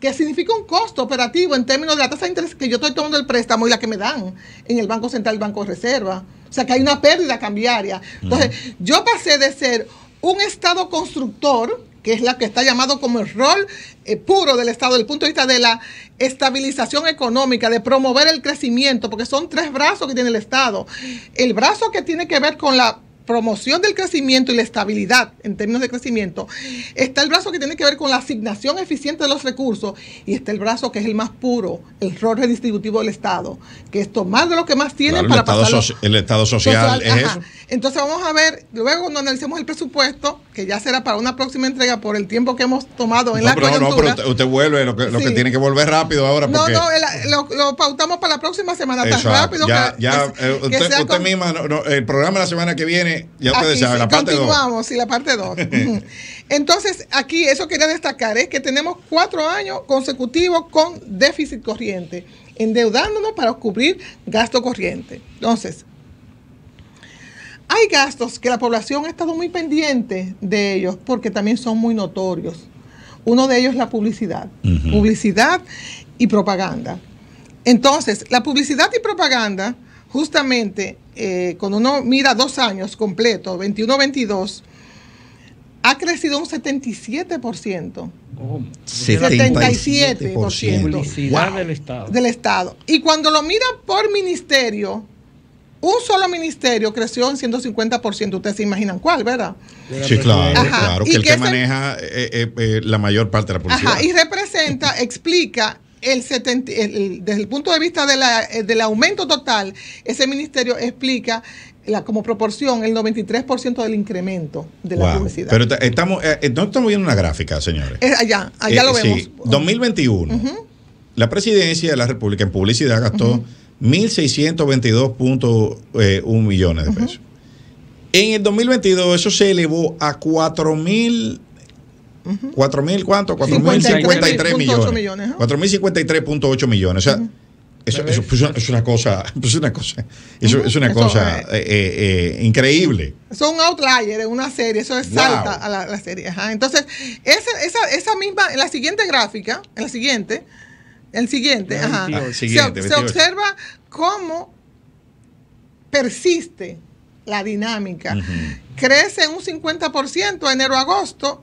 que significa un costo operativo en términos de la tasa de interés que yo estoy tomando el préstamo y la que me dan en el Banco Central y Banco de Reserva. O sea que hay una pérdida cambiaria. Entonces, yo pasé de ser un Estado constructor que es la que está llamado como el rol eh, puro del Estado, desde el punto de vista de la estabilización económica, de promover el crecimiento, porque son tres brazos que tiene el Estado. El brazo que tiene que ver con la promoción del crecimiento y la estabilidad en términos de crecimiento, está el brazo que tiene que ver con la asignación eficiente de los recursos y está el brazo que es el más puro, el rol redistributivo del Estado, que es tomar de lo que más tiene para el Estado el Estado social, Entonces vamos a ver, luego cuando analicemos el presupuesto, que ya será para una próxima entrega por el tiempo que hemos tomado en la pero, coyuntura. No, usted, vuelve, lo que, tiene que volver rápido ahora. No, no, lo, pautamos para la próxima semana tan rápido. Eh, que, usted, misma, el programa de la semana que viene, ya usted la parte 2. Continuamos, sí, la parte 2. Entonces, aquí eso quería destacar, es que tenemos cuatro años consecutivos con déficit corriente, endeudándonos para cubrir gasto corriente. Entonces, hay gastos que la población ha estado muy pendiente de ellos porque también son muy notorios. Uno de ellos es la publicidad. Publicidad y propaganda. Entonces, la publicidad y propaganda, justamente, eh, cuando uno mira dos años completos, 21-22, ha crecido un 77%. 77%, 77 publicidad del Estado. Del Estado. Y cuando lo mira por ministerio, un solo ministerio creció en 150%. Ustedes se imaginan cuál, ¿verdad? Sí, pues, claro, eh, claro, que el que, maneja eh, eh, la mayor parte de la publicidad. Ajá, y representa, explica el 70, desde el punto de vista del aumento total, ese ministerio explica la, como proporción el 93% del incremento de la publicidad. Pero estamos, viendo una gráfica, señores. allá, allá lo vemos. Sí. 2021, la presidencia de la República en publicidad gastó 1.622.1 eh, millones de pesos. En el 2022 eso se elevó a 4.000 ¿Cuatro mil cuánto? Cuatro mil cincuenta millones. Cuatro mil cincuenta y tres ocho millones. O sea, pues, eso, es una cosa, pues, es una cosa, eso, es una cosa eh, eh, increíble. Son un outlier en una serie, eso es salta a la, la serie. Ajá. Entonces, esa, esa, esa misma, en la siguiente gráfica, en la siguiente, el siguiente, se, observa cómo persiste la dinámica. Crece un 50% enero-agosto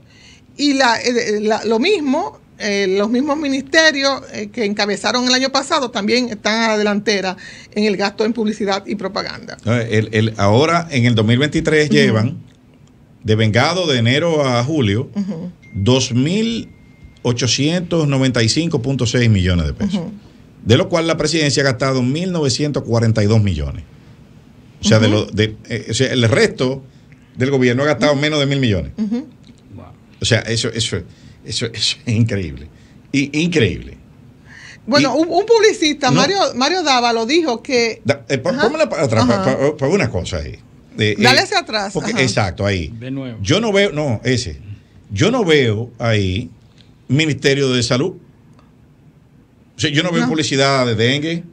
y eh, eh, lo mismo, eh, los mismos ministerios que encabezaron el año pasado también están a la delantera en el gasto en publicidad y propaganda. Ah, ahora, en el 2023, llevan, de vengado de enero a julio, 2.000 895.6 millones de pesos, de lo cual la presidencia ha gastado 1.942 millones. Eh, o sea, el resto del gobierno ha gastado menos de mil millones. O sea, eso, eso, eso, es increíble. increíble. Bueno, un, publicista, Mario, Mario Dava, lo dijo que. Da, eh, para atrás, una cosa ahí. Eh, Dale hacia atrás. exacto, ahí. De nuevo. Yo no veo, no, ese. Yo no veo ahí Ministerio de Salud. yo no veo publicidad de dengue.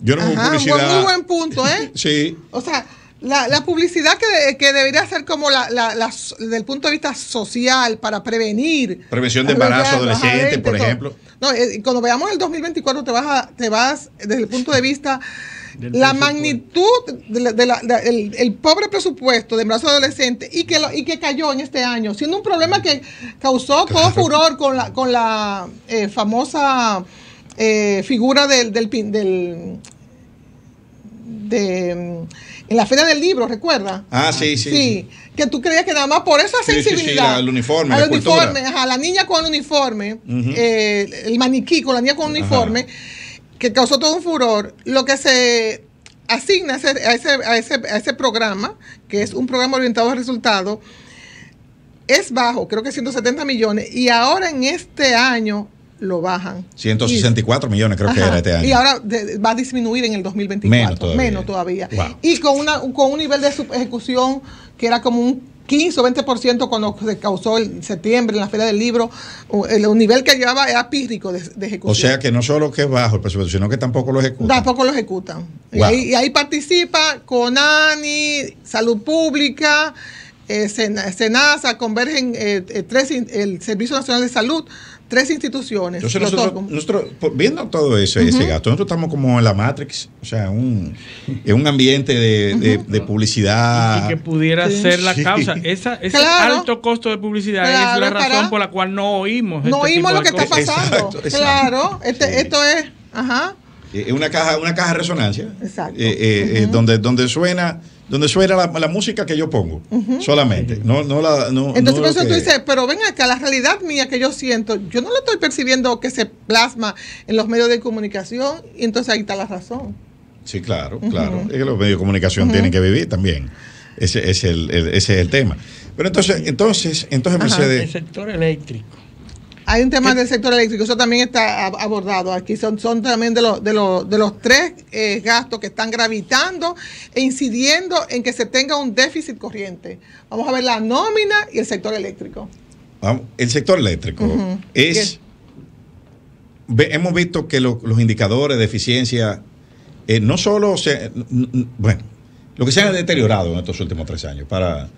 Yo no veo publicidad. Muy buen punto, ¿eh? sí. O sea, la, publicidad que, que, debería ser como la, la, del punto de vista social para prevenir. Prevención de embarazo adolescente, por ejemplo. No, eh, cuando veamos el 2024 te vas, te vas desde el punto de vista la magnitud del de pobre presupuesto de embarazo adolescente y que, y que cayó en este año, siendo un problema que causó todo furor con la, con la eh, famosa eh, figura del, del, del mm, en la feria del libro, ¿recuerdas? Ah, sí, sí. Sí, que tú creías que nada más por esa sensibilidad. Sí, uniforme, la niña con el uniforme, eh, el maniquí con la niña con el uniforme que causó todo un furor, lo que se asigna a ese, a ese, a ese, programa, que es un programa orientado a resultados, es bajo, creo que 170 millones, y ahora en este año lo bajan. 164 millones creo que era este año. Y ahora va a disminuir en el 2024. Menos todavía. Y con, una, con un nivel de ejecución que era como un 15 o 20% cuando se causó en septiembre en la Feria del Libro. El nivel que llevaba era pírrico de, ejecución. O sea que no solo que es bajo el presupuesto, sino que tampoco lo ejecutan. Tampoco lo ejecutan. Y, ahí, participa CONANI, Salud Pública, eh, Senasa, convergen eh, eh el Servicio Nacional de Salud tres instituciones. Entonces nosotros, viendo todo eso, ese gasto, nosotros estamos como en la Matrix, o sea, un, en un ambiente de, de, publicidad. Y que pudiera ser la causa. Esa, ese alto costo de publicidad es la razón por la cual no oímos. No este oímos lo que está pasando. Claro, este, esto es... Ajá. Eh, una caja, una caja de resonancia. Exacto. Eh, eh, donde, donde suena donde suena la, música que yo pongo, solamente. No, no la, no, Entonces, eso tú dices, pero ven acá, la realidad mía que yo siento, yo no lo estoy percibiendo que se plasma en los medios de comunicación, y entonces ahí está la razón. Sí, claro, claro. Es que los medios de comunicación tienen que vivir también. Ese, es el, ese es el tema. Pero entonces, entonces, entonces Ajá, Mercedes. El sector eléctrico. Hay un tema eh, del sector eléctrico, eso también está abordado. Aquí son, también de, los, de, los, de los tres eh, gastos que están gravitando e incidiendo en que se tenga un déficit corriente. Vamos a ver la nómina y el sector eléctrico. El sector eléctrico es... hemos visto que los indicadores de eficiencia eh, no solo se... Bueno, lo que se ha deteriorado en estos últimos tres años. Para,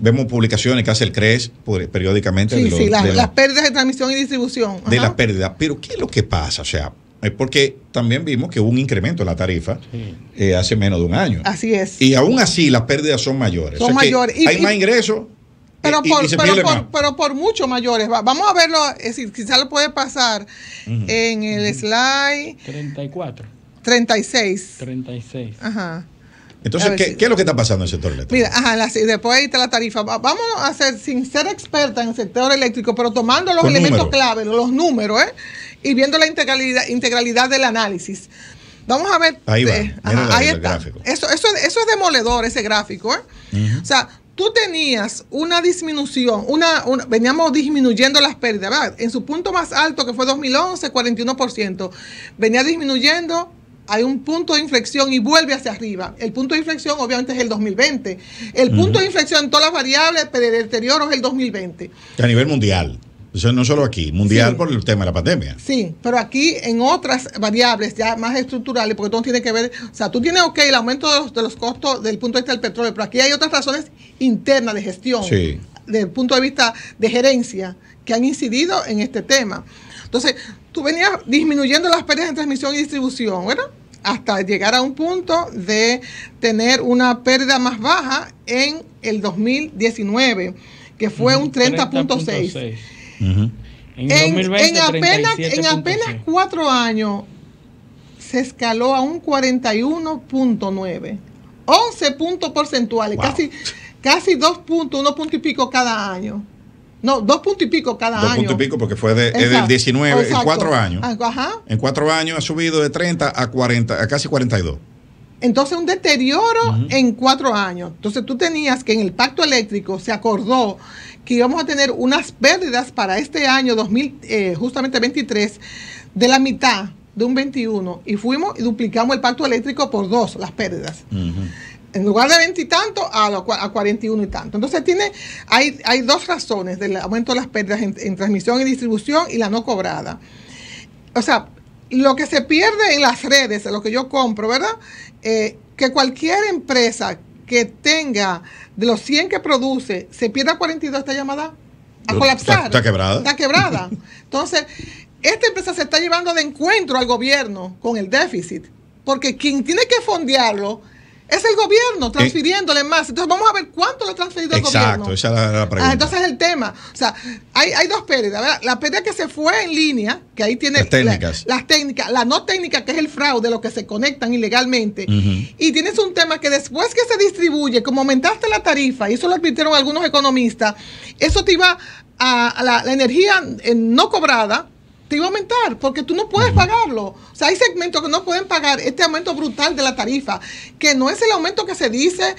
Vemos publicaciones que hace el CRES periódicamente. Sí, sí, las, pérdidas de transmisión y distribución. De las pérdidas. Pero ¿qué es lo que pasa? O sea, es porque también vimos que hubo un incremento en la tarifa eh, hace menos de un año. Así es. Y aún así las pérdidas son mayores. Son mayores. hay más ingresos. Pero, por, mucho mayores. Vamos a verlo, es decir, quizás lo puede pasar en el slide. 34. 36. 36. Ajá. Entonces, ¿qué, es lo que está pasando en el sector eléctrico? Mira, ajá, después ahí está la tarifa. Vamos a hacer, sin ser experta en el sector eléctrico, pero tomando los elementos clave, los números, ¿eh? y viendo la integralidad, integralidad del análisis. Vamos a ver. Ahí, va, eh, ahí está. Gráfico. Eso, es demoledor, ese gráfico. ¿eh? O sea, tú tenías una disminución, una, veníamos disminuyendo las pérdidas, En su punto más alto, que fue 2011, 41%, venía disminuyendo hay un punto de inflexión y vuelve hacia arriba. El punto de inflexión obviamente es el 2020. El punto de inflexión en todas las variables, pero el deterioro es el 2020. A nivel mundial. no solo aquí, mundial por el tema de la pandemia. Sí, pero aquí en otras variables ya más estructurales, porque todo tiene que ver, o sea, tú tienes, ok, el aumento de los, costos del punto de vista del petróleo, pero aquí hay otras razones internas de gestión, sí. desde el punto de vista de gerencia, que han incidido en este tema. Entonces, tú venías disminuyendo las pérdidas en transmisión y distribución, ¿verdad? Hasta llegar a un punto de tener una pérdida más baja en el 2019, que fue un 30.6. En, apenas, cuatro años se escaló a un 41.9. 11 puntos porcentuales, casi, casi puntos, uno punto y pico cada año. No, dos puntos y pico cada año. Dos puntos y pico porque fue de, del 19, en cuatro años. Ah, en cuatro años ha subido de 30 a 40, a casi 42. Entonces, un deterioro en cuatro años. Entonces, tú tenías que en el pacto eléctrico se acordó que íbamos a tener unas pérdidas para este año 2000, eh, justamente 23, de la mitad de un 21. Y fuimos y duplicamos el pacto eléctrico por dos, las pérdidas. Ajá en lugar de tanto a tanto, a 41 y tanto. Entonces tiene, hay, hay dos razones del aumento de las pérdidas en, transmisión y distribución y la no cobrada. O sea, lo que se pierde en las redes, lo que yo compro, ¿verdad? Eh, que cualquier empresa que tenga de los 100 que produce, se pierda 42 esta llamada a colapsar. está, quebrada. Está quebrada. Entonces, esta empresa se está llevando de encuentro al gobierno con el déficit, porque quien tiene que fondearlo es el gobierno eh, transfiriéndole más. Entonces vamos a ver cuánto lo ha transferido el gobierno. Exacto, esa es la, pregunta. entonces el tema. O sea, hay, dos pérdidas. La pérdida que se fue en línea, que ahí tiene las técnicas. La, no técnica, que es el fraude, lo que se conectan ilegalmente. Y tienes un tema que después que se distribuye, como aumentaste la tarifa, y eso lo advirtieron algunos economistas, eso te iba a, la, la energía eh, no cobrada te iba a aumentar porque tú no puedes pagarlo. O sea, hay segmentos que no pueden pagar este aumento brutal de la tarifa, que no es el aumento que se dice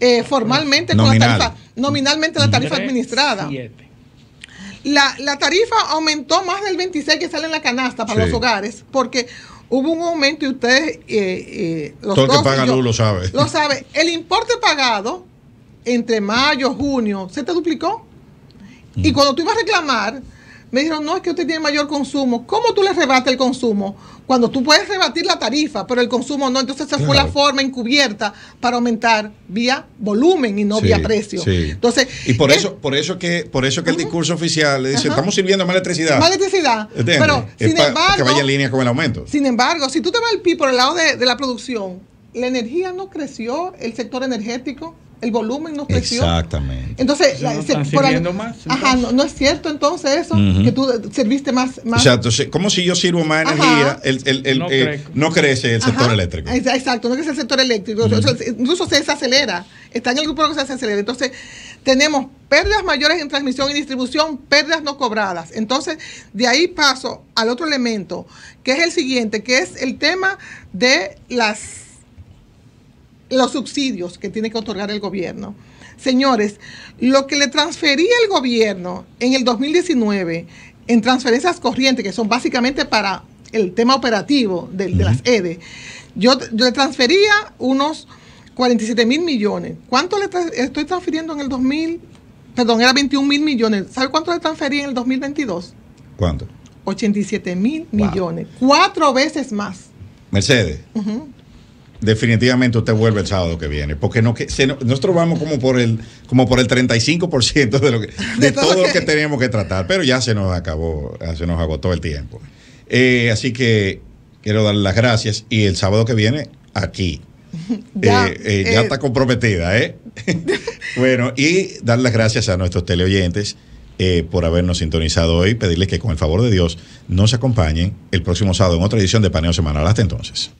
eh, formalmente con la tarifa, nominalmente la tarifa administrada. La, tarifa aumentó más del 26 que sale en la canasta para los hogares, porque hubo un aumento y ustedes, eh, eh los Todo que lo sabe. Lo sabe. El importe pagado entre mayo, junio, se te duplicó. Y mm. cuando tú ibas a reclamar, me dijeron, no, es que usted tiene mayor consumo. ¿Cómo tú le rebates el consumo? Cuando tú puedes rebatir la tarifa, pero el consumo no. Entonces esa fue la forma encubierta para aumentar vía volumen y no vía precio. Entonces, y por eso, por eso que, por eso que el discurso oficial le dice, estamos sirviendo más electricidad. Más electricidad. Pero sin embargo. Que vaya en línea con el aumento. Sin embargo, si tú te vas al PIB por el lado de, de la producción, la energía no creció, el sector energético el volumen no creció. Exactamente. Entonces, no por más, ajá, no, es cierto entonces eso, que tú serviste más. más. O sea, como si yo sirvo más energía, el, el, el, no, eh, crece el sector eléctrico. Exacto, no crece el sector eléctrico. incluso se desacelera. Está en el grupo que se desacelera. Entonces, tenemos pérdidas mayores en transmisión y distribución, pérdidas no cobradas. Entonces, de ahí paso al otro elemento, que es el siguiente, que es el tema de las los subsidios que tiene que otorgar el gobierno. Señores, lo que le transfería el gobierno en el 2019 en transferencias corrientes, que son básicamente para el tema operativo de, las EDE, e, yo, le transfería unos 47 mil millones. ¿Cuánto le estoy transfiriendo en el 2000? Perdón, era 21 mil millones. ¿Sabe cuánto le transferí en el 2022? ¿Cuánto? 87 mil millones. Cuatro veces más. Mercedes, Definitivamente usted vuelve el sábado que viene, porque no que nosotros vamos como por el como por el 35% de lo de, todo, lo que tenemos que tratar, pero ya se nos acabó, se nos agotó el tiempo. Eh, así que quiero dar las gracias y el sábado que viene aquí. Eh, ya, eh, está comprometida, ¿eh? bueno, y dar las gracias a nuestros teleoyentes. por habernos sintonizado hoy. Pedirles que con el favor de Dios nos acompañen el próximo sábado en otra edición de Paneo Semanal. Hasta entonces.